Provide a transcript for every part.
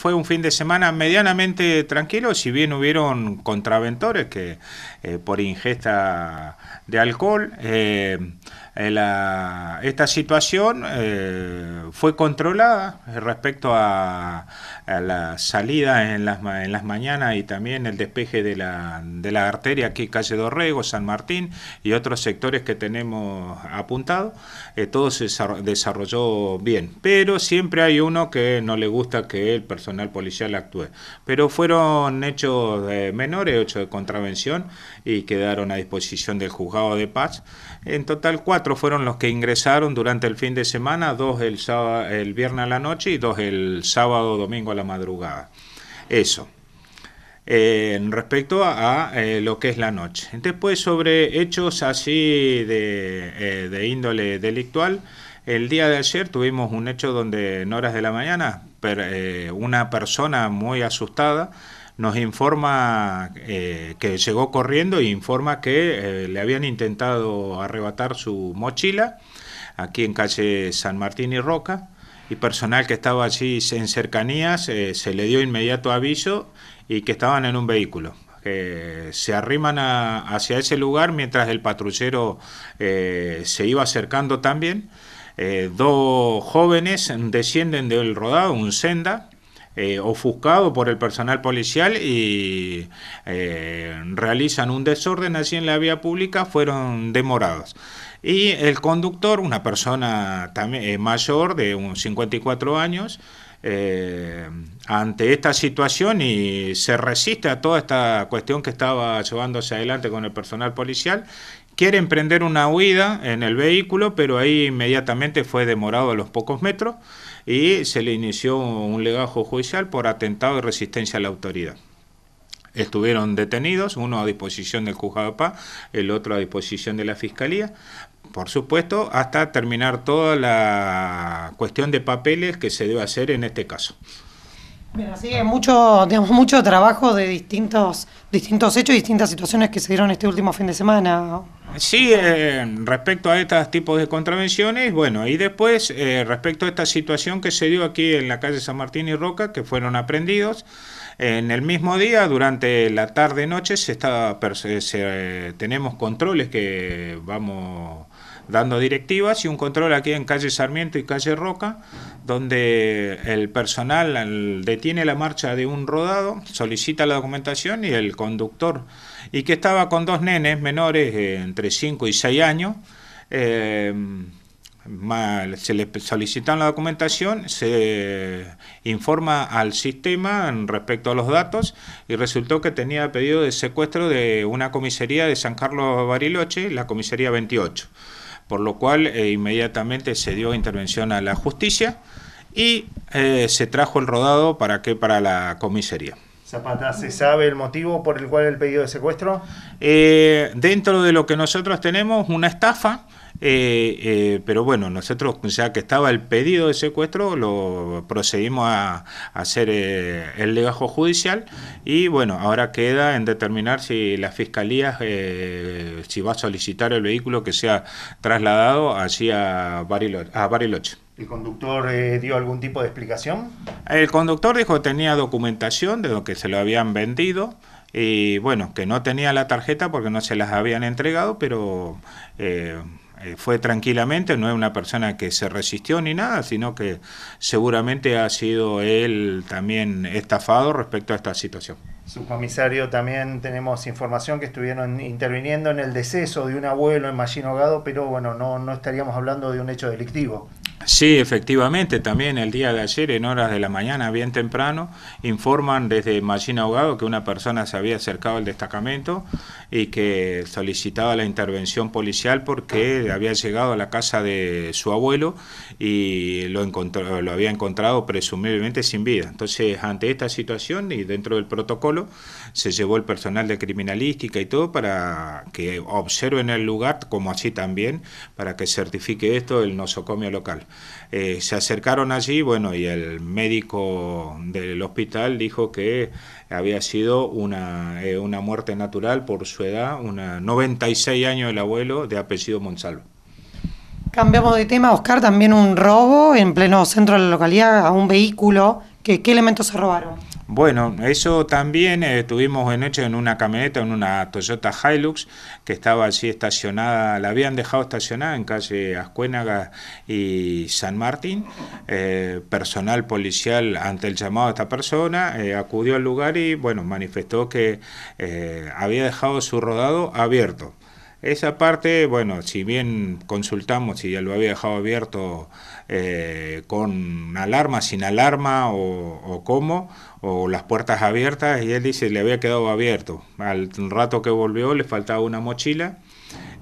Fue un fin de semana medianamente tranquilo, si bien hubieron contraventores que eh, por ingesta de alcohol, eh, eh, esta situación fue controlada respecto a, la salida en las, mañanas y también el despeje de la, de la arteria aquí, calle Dorrego, San Martín y otros sectores que tenemos apuntados. todo se desarrolló bien, pero siempre hay uno que no le gusta que el personal policial actúe. Pero fueron hechos eh, menores, ocho de contravención, y quedaron a disposición del juzgado de paz. En total, cuatro fueron los que ingresaron durante el fin de semana, dos el, sábado, el viernes a la noche y dos el sábado, domingo a la madrugada. Eso. respecto a, eh, lo que es la noche. Después, sobre hechos así de, eh, de índole delictual, el día de ayer tuvimos un hecho donde en horas de la mañana eh, una persona muy asustada nos informa eh, que llegó corriendo y informa que eh, le habían intentado arrebatar su mochila aquí en calle San Martín y Roca y personal que estaba allí en cercanías se le dio inmediato aviso y que estaban en un vehículo que se arriman hacia ese lugar mientras el patrullero se iba acercando también. Eh, dos jóvenes descienden del rodado, un senda, eh, ofuscado por el personal policial y eh, realizan un desorden así en la vía pública, fueron demorados. Y el conductor, una persona mayor de unos 54 años, eh, ante esta situación y se resiste a toda esta cuestión que estaba llevándose adelante con el personal policial. Quiere emprender una huida en el vehículo, pero ahí inmediatamente fue demorado a los pocos metros y se le inició un legajo judicial por atentado y resistencia a la autoridad estuvieron detenidos, uno a disposición del juzgado el otro a disposición de la fiscalía, por supuesto, hasta terminar toda la cuestión de papeles que se debe hacer en este caso. sigue mucho, digamos, mucho trabajo de distintos, distintos hechos distintas situaciones que se dieron este último fin de semana. Sí, eh, respecto a estos tipos de contravenciones, bueno, y después eh, respecto a esta situación que se dio aquí en la calle San Martín y Roca, que fueron aprendidos. En el mismo día, durante la tarde-noche, se está, eh, tenemos controles que vamos dando directivas y un control aquí en calle Sarmiento y calle Roca, donde el personal detiene la marcha de un rodado, solicita la documentación y el conductor, y que estaba con dos nenes menores entre 5 y 6 años, eh, se le solicitan la documentación, se informa al sistema respecto a los datos y resultó que tenía pedido de secuestro de una comisaría de San Carlos Bariloche, la comisaría 28, por lo cual eh, inmediatamente se dio intervención a la justicia y eh, se trajo el rodado para que para la comisaría. Zapata, ¿se sabe el motivo por el cual el pedido de secuestro? Eh, dentro de lo que nosotros tenemos, una estafa. Eh, eh, pero bueno, nosotros, ya que estaba el pedido de secuestro, lo procedimos a, hacer el legajo judicial y bueno, ahora queda en determinar si la fiscalía, si va a solicitar el vehículo que sea trasladado hacia A Bariloche. ¿El conductor eh, dio algún tipo de explicación? El conductor dijo que tenía documentación de lo que se lo habían vendido y bueno, que no tenía la tarjeta porque no se las habían entregado, pero eh, eh, fue tranquilamente, no es una persona que se resistió ni nada, sino que seguramente ha sido él también estafado respecto a esta situación. Subcomisario, también tenemos información que estuvieron interviniendo en el deceso de un abuelo en Maginogado pero bueno, no, no estaríamos hablando de un hecho delictivo. Sí, efectivamente, también el día de ayer, en horas de la mañana, bien temprano, informan desde Mallina Ahogado que una persona se había acercado al destacamento y que solicitaba la intervención policial porque había llegado a la casa de su abuelo y lo, lo había encontrado presumiblemente sin vida. Entonces, ante esta situación y dentro del protocolo, se llevó el personal de criminalística y todo para que observen el lugar, como así también, para que certifique esto el nosocomio local. Eh, se acercaron allí, bueno, y el médico del hospital dijo que había sido una, eh, muerte natural por su edad, una 96 años el abuelo de apellido Monsalvo. Cambiamos de tema, Oscar, también un robo en pleno centro de la localidad a un vehículo. qué elementos se robaron? Bueno, eso también eh, estuvimos en hecho en una camioneta, en una Toyota Hilux, que estaba así estacionada, la habían dejado estacionada en calle Ascuénaga y San Martín. Eh, personal policial, ante el llamado de esta persona, eh, acudió al lugar y, bueno, manifestó que había dejado su rodado abierto. Esa parte, bueno, si bien consultamos si ya lo había dejado abierto eh, con alarma, sin alarma o, cómo, o las puertas abiertas, y él dice le había quedado abierto. Al rato que volvió le faltaba una mochila,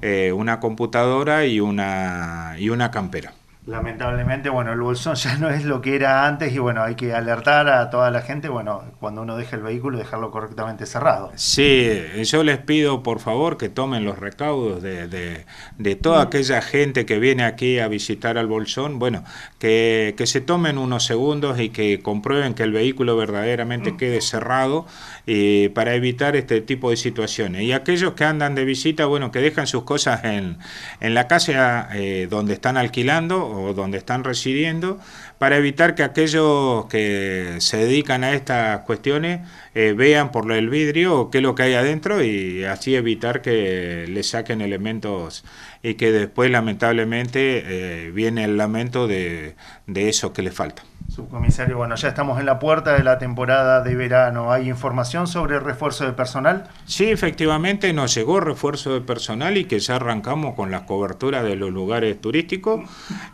eh, una computadora y una, y una campera. Lamentablemente, bueno, el bolsón ya no es lo que era antes y bueno, hay que alertar a toda la gente, bueno, cuando uno deja el vehículo, dejarlo correctamente cerrado. Sí, yo les pido por favor que tomen los recaudos de, de, de toda aquella gente que viene aquí a visitar al bolsón, bueno, que, que, se tomen unos segundos y que comprueben que el vehículo verdaderamente mm. quede cerrado y eh, para evitar este tipo de situaciones. Y aquellos que andan de visita, bueno, que dejan sus cosas en, en la casa eh, donde están alquilando o donde están residiendo, para evitar que aquellos que se dedican a estas cuestiones eh, vean por el vidrio qué es lo que hay adentro y así evitar que le saquen elementos y que después lamentablemente eh, viene el lamento de, eso que le falta. Subcomisario, bueno, ya estamos en la puerta de la temporada de verano. ¿Hay información sobre refuerzo de personal? Sí, efectivamente nos llegó refuerzo de personal y que ya arrancamos con la cobertura de los lugares turísticos.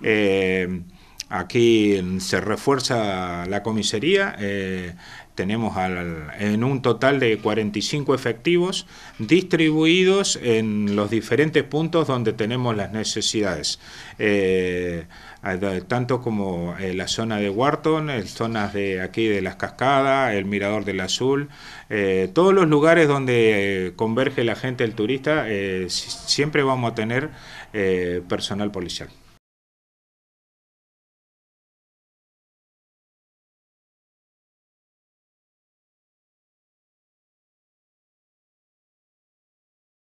Eh, aquí se refuerza la comisaría. Eh, tenemos en un total de 45 efectivos distribuidos en los diferentes puntos donde tenemos las necesidades. Eh, tanto como la zona de Wharton, zonas de aquí de las cascadas, el mirador del azul, todos los lugares donde converge la gente, el turista, siempre vamos a tener personal policial.